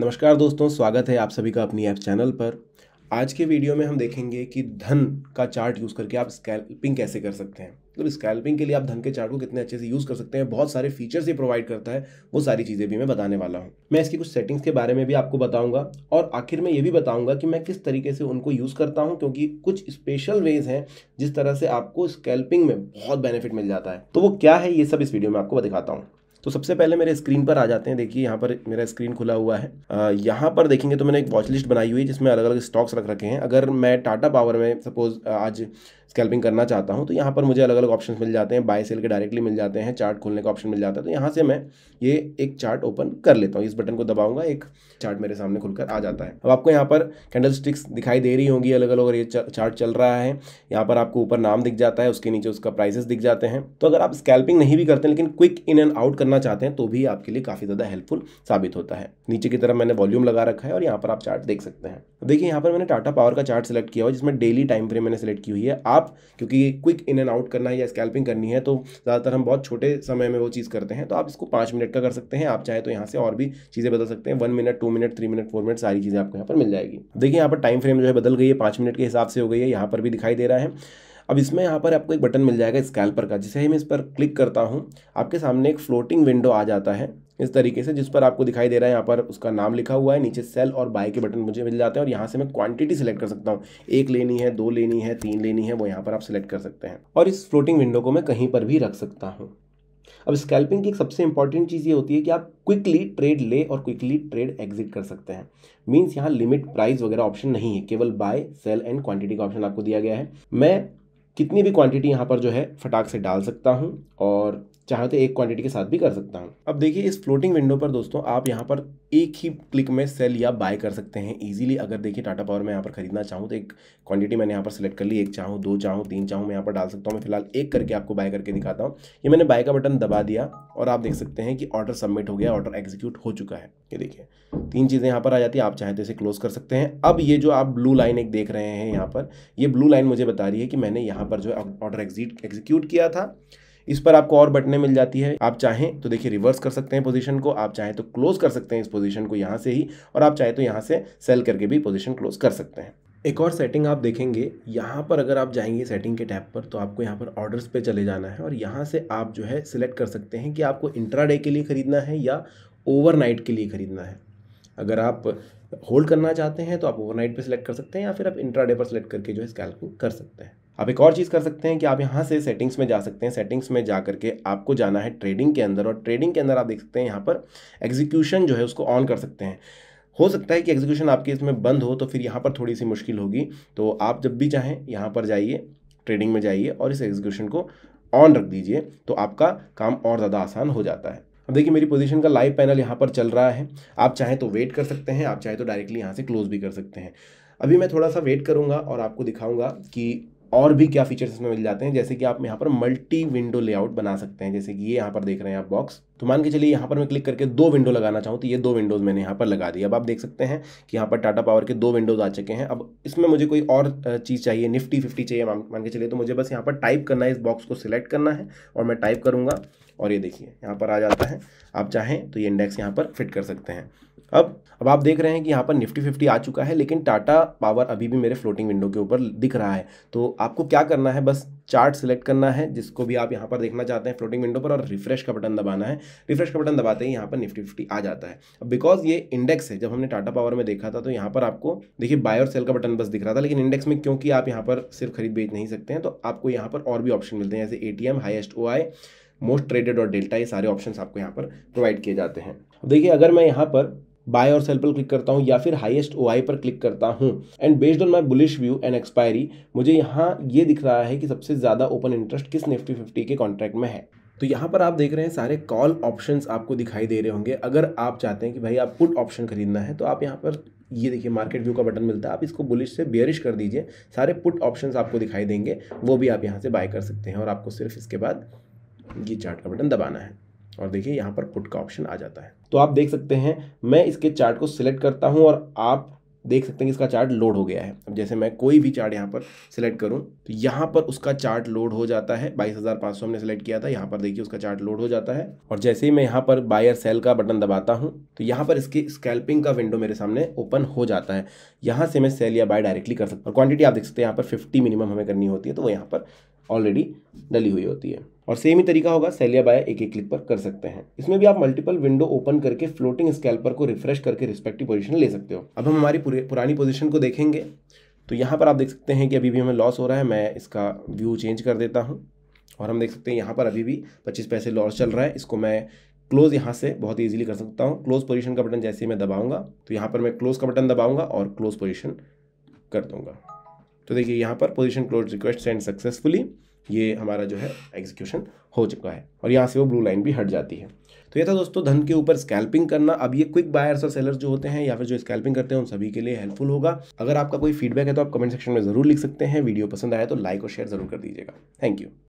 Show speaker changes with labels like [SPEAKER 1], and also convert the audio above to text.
[SPEAKER 1] नमस्कार दोस्तों स्वागत है आप सभी का अपनी ऐप चैनल पर आज के वीडियो में हम देखेंगे कि धन का चार्ट यूज़ करके आप स्कैल्पिंग कैसे कर सकते हैं मतलब स्कैल्पिंग के लिए आप धन के चार्ट को कितने अच्छे से यूज़ कर सकते हैं बहुत सारे फीचर्स ये प्रोवाइड करता है वो सारी चीज़ें भी मैं बताने वाला हूँ मैं इसकी कुछ सेटिंग्स के बारे में भी आपको बताऊँगा और आखिर में ये भी बताऊँगा कि मैं किस तरीके से उनको यूज़ करता हूँ क्योंकि कुछ स्पेशल वेज हैं जिस तरह से आपको स्कैल्पिंग में बहुत बेनिफिट मिल जाता है तो वो क्या है ये सब इस वीडियो में आपको दिखाता हूँ तो सबसे पहले मेरे स्क्रीन पर आ जाते हैं देखिए यहाँ पर मेरा स्क्रीन खुला हुआ है यहाँ पर देखेंगे तो मैंने एक वॉच लिस्ट बनाई हुई है जिसमें अलग अलग स्टॉक्स रख रखे हैं अगर मैं टाटा पावर में सपोज आज स्कैल्पिंग करना चाहता हूँ तो यहाँ पर मुझे अलग अलग ऑप्शन मिल जाते हैं बाय सेल के डायरेक्टली मिल जाते हैं चार्ट खोलने का ऑप्शन मिल जाता है तो यहाँ से मैं ये एक चार्ट ओपन कर लेता हूँ इस बटन को दबाऊंगा एक चार्ट मेरे सामने खुलकर आ जाता है अब आपको यहाँ पर कैंडल स्टिक्स दिखाई दे रही होंगी अलग अलग और ये चार्ट चल रहा है यहाँ पर आपको ऊपर नाम दिख जाता है उसके नीचे उसका प्राइसेस दिख जाते हैं तो अगर आप स्कैल्पिंग नहीं भी करते लेकिन क्विक इन एंड आउट करना चाहते हैं तो भी आपके लिए काफ़ी ज़्यादा हेल्पफुल साबित होता है नीचे की तरफ मैंने वॉल्यूम लगा रखा है और यहाँ पर आप चार्ट देख सकते हैं देखिए यहाँ पर मैंने टाटा पावर का चार्ट सेलेक्ट किया हुआ जिसमें डेली टाइम फ्रेम मैंने सेलेक्ट की हुई है आप क्योंकि क्विक इन एंड आउट करना है या स्कैल्पिंग करनी है तो ज़्यादातर हम बहुत छोटे समय में वो चीज़ करते हैं तो आप इसको पाँच मिनट का कर सकते हैं आप चाहे तो यहाँ से और भी चीज़ें बदल सकते हैं one minute two minute three minute four minute सारी चीज़ें आपको यहाँ पर मिल जाएगी देखिए यहाँ पर टाइम फ्रेम जो है बदल गई है पाँच मिनट के हिसाब से हो गई है यहाँ पर भी दिखाई दे रहा है अब इसमें यहाँ पर आपको एक बटन मिल जाएगा स्कैल्पर का जिसे ही मैं इस पर क्लिक करता हूँ आपके सामने एक फ्लोटिंग विंडो आ जाता है इस तरीके से जिस पर आपको दिखाई दे रहा है यहाँ पर उसका नाम लिखा हुआ है नीचे सेल और बाय के बटन मुझे मिल जाते हैं और यहाँ से मैं क्वांटिटी सेलेक्ट कर सकता हूँ एक लेनी है दो लेनी है तीन लेनी है वो यहाँ पर आप सिलेक्ट कर सकते हैं और इस फ्लोटिंग विंडो को मैं कहीं पर भी रख सकता हूँ अब स्कैल्पिंग की एक सबसे इंपॉर्टेंट चीज़ ये होती है कि आप क्विकली ट्रेड ले और क्विकली ट्रेड एग्जिट कर सकते हैं मीन्स यहाँ लिमिट प्राइस वगैरह ऑप्शन नहीं है केवल बाय सेल एंड क्वांटिटी का ऑप्शन आपको दिया गया है मैं कितनी भी क्वांटिटी यहाँ पर जो है फटाक से डाल सकता हूँ और चाहे तो एक क्वांटिटी के साथ भी कर सकता हूँ अब देखिए इस फ्लोटिंग विंडो पर दोस्तों आप यहाँ पर एक ही क्लिक में सेल या बाय कर सकते हैं इजीली अगर देखिए टाटा पावर मैं यहाँ पर खरीदना चाहूँ तो एक क्वांटिटी मैंने यहाँ पर सेलेक्ट कर ली एक चाहूँ दो चाहूँ तीन चाहूँ मैं यहाँ पर डाल सकता हूँ मैं फिलहाल एक करके आपको बाय करके दिखाता हूँ ये मैंने बाय का बटन दबा दिया और आप देख सकते हैं कि ऑर्डर सबमिट हो गया ऑर्डर एग्जीक्यूट हो चुका है ये देखिए तीन चीज़ें यहाँ पर आ जाती है आप चाहे तो इसे क्लोज कर सकते हैं अब ये जो आप ब्लू लाइन एक देख रहे हैं यहाँ पर ये ब्लू लाइन मुझे बता रही है कि मैंने यहाँ पर जो ऑर्डर एग्जीट एग्जीक्यूट किया था इस पर आपको और बटने मिल जाती है आप चाहें तो देखिए रिवर्स कर सकते हैं पोजीशन को आप चाहें तो क्लोज कर सकते हैं इस पोजीशन को यहाँ से ही और आप चाहें तो यहाँ से सेल करके भी पोजीशन क्लोज कर सकते हैं एक और सेटिंग आप देखेंगे यहाँ पर अगर आप जाएंगे सेटिंग के टैब पर तो आपको यहाँ पर ऑर्डर्स पे चले जाना है और यहाँ से आप जो है सिलेक्ट कर सकते हैं कि आपको इंट्राडे के लिए ख़रीदना है या ओवरनाइट के लिए ख़रीदना है अगर आप होल्ड करना चाहते हैं तो आप ओवरनाइट पे सिलेक्ट कर सकते हैं या फिर आप इंट्राडे पर सिलेक्ट करके जो है स्कैल्पिंग कर सकते हैं आप एक और चीज़ कर सकते हैं कि आप यहाँ से सेटिंग्स में जा सकते हैं सेटिंग्स में जा करके आपको जाना है ट्रेडिंग के अंदर और ट्रेडिंग के अंदर आप देख सकते हैं यहाँ पर एग्जीक्यूशन जो है उसको ऑन कर सकते हैं हो सकता है कि एग्जीक्यूशन आपके इसमें बंद हो तो फिर यहाँ पर थोड़ी सी मुश्किल होगी तो आप जब भी चाहें यहाँ पर जाइए ट्रेडिंग में जाइए और इस एग्जीक्यूशन को ऑन रख दीजिए तो आपका काम और ज़्यादा आसान हो जाता है अब देखिए मेरी पोजीशन का लाइव पैनल यहाँ पर चल रहा है आप चाहें तो वेट कर सकते हैं आप चाहें तो डायरेक्टली यहाँ से क्लोज भी कर सकते हैं अभी मैं थोड़ा सा वेट करूँगा और आपको दिखाऊँगा कि और भी क्या फीचर्स इसमें मिल जाते हैं जैसे कि आप यहाँ पर मल्टी विंडो लेआउट बना सकते हैं जैसे कि ये यहाँ पर देख रहे हैं आप बॉक्स तो मान के चलिए यहाँ पर मैं क्लिक करके दो विंडो लगाना चाहूँ तो ये दो विंडोज़ मैंने यहाँ पर लगा दी अब आप देख सकते हैं कि यहाँ पर टाटा पावर के दो विंडोज़ आ चुके हैं अब इसमें मुझे कोई और चीज़ चाहिए निफ्टी फिफ्टी चाहिए मान के चलिए तो मुझे बस यहाँ पर टाइप करना है इस बॉक्स को सिलेक्ट करना है और मैं टाइप करूँगा और ये देखिए यहाँ पर आ जाता है आप चाहें तो ये इंडेक्स यहाँ पर फिट कर सकते हैं अब अब आप देख रहे हैं कि यहाँ पर निफ्टी फिफ्टी आ चुका है लेकिन टाटा पावर अभी भी मेरे फ्लोटिंग विंडो के ऊपर दिख रहा है तो आपको क्या करना है बस चार्ट सेलेक्ट करना है जिसको भी आप यहाँ पर देखना चाहते हैं फ्लोटिंग विंडो पर और रिफ्रेश का बटन दबाना है रिफ्रेश का बटन दबाते ही यहाँ पर निफ्टी फिफ्टी आ जाता है अब बिकॉज ये इंडेक्स है जब हमने टाटा पावर में देखा था तो यहाँ पर आपको देखिए बाय और सेल का बटन बस दिख रहा था लेकिन इंडेक्स में क्योंकि आप यहाँ पर सिर्फ खरीद बेच नहीं सकते हैं तो आपको यहाँ पर और भी ऑप्शन मिलते हैं जैसे A T M highest O I most traded और डेल्टा ये सारे ऑप्शन आपको यहाँ पर प्रोवाइड किए जाते हैं देखिए अगर मैं यहाँ पर बाय और सेल पर क्लिक करता हूँ या फिर हाईएस्ट ओ पर क्लिक करता हूँ and based on my bullish view and expiry मुझे यहाँ ये दिख रहा है कि सबसे ज़्यादा ओपन इंटरेस्ट किस निफ्टी फिफ्टी के कॉन्ट्रैक्ट में है तो यहाँ पर आप देख रहे हैं सारे कॉल ऑप्शंस आपको दिखाई दे रहे होंगे अगर आप चाहते हैं कि भाई आप पुट ऑप्शन खरीदना है तो आप यहाँ पर ये देखिए मार्केट व्यू का बटन मिलता है आप इसको बुलिश से बेयरिश कर दीजिए सारे पुट ऑप्शंस आपको दिखाई देंगे वो भी आप यहाँ से बाय कर सकते हैं और आपको सिर्फ इसके बाद ये चार्ट का बटन दबाना है और देखिए यहाँ पर पुट का ऑप्शन आ जाता है तो आप देख सकते हैं मैं इसके चार्ट को सिलेक्ट करता हूँ और आप देख सकते हैं कि इसका चार्ट लोड हो गया है अब जैसे मैं कोई भी चार्ट यहाँ पर सिलेक्ट करूँ तो यहाँ पर उसका चार्ट लोड हो जाता है बाईस हज़ार पाँच सौ हमने सेलेक्ट किया था यहाँ पर देखिए उसका चार्ट लोड हो जाता है और जैसे ही मैं यहाँ पर बायर सेल का बटन दबाता हूँ तो यहाँ पर इसकी स्कैल्पिंग का विंडो मेरे सामने ओपन हो जाता है यहाँ से मैं सेल या बाय डायरेक्टली कर सकता हूँ क्वान्टिटी आप देख सकते हैं यहाँ पर फिफ्टी मिनिमम हमें करनी होती है तो वो यहाँ पर ऑलरेडी डली हुई होती है और सेम ही तरीका होगा सेलिया बाय एक एक क्लिक पर कर सकते हैं इसमें भी आप मल्टीपल विंडो ओपन करके फ्लोटिंग स्कैल्पर को रिफ्रेश करके रिस्पेक्टिव पोजीशन ले सकते हो अब हम हमारी पुरानी पोजीशन को देखेंगे तो यहाँ पर आप देख सकते हैं कि अभी भी हमें लॉस हो रहा है मैं इसका व्यू चेंज कर देता हूँ और हम देख सकते हैं यहाँ पर अभी भी पच्चीस पैसे लॉस चल रहा है इसको मैं क्लोज यहाँ से बहुत ईजिली कर सकता हूँ क्लोज पोजीशन का बटन जैसे ही मैं दबाऊंगा तो यहाँ पर मैं क्लोज का बटन दबाऊंगा और क्लोज पोजिशन कर दूंगा तो देखिए यहाँ पर position close request send successfully ये हमारा जो है एग्जीक्यूशन हो चुका है और यहाँ से वो ब्लू लाइन भी हट जाती है तो ये था दोस्तों धन के ऊपर स्कैल्पिंग करना अब ये क्विक बायर्स और सेलर्स जो होते हैं या फिर जो स्कैल्पिंग करते हैं उन सभी के लिए हेल्पफुल होगा अगर आपका कोई फीडबैक है तो आप कमेंट सेक्शन में जरूर लिख सकते हैं वीडियो पसंद आया तो लाइक और शेयर जरूर कर दीजिएगा थैंक यू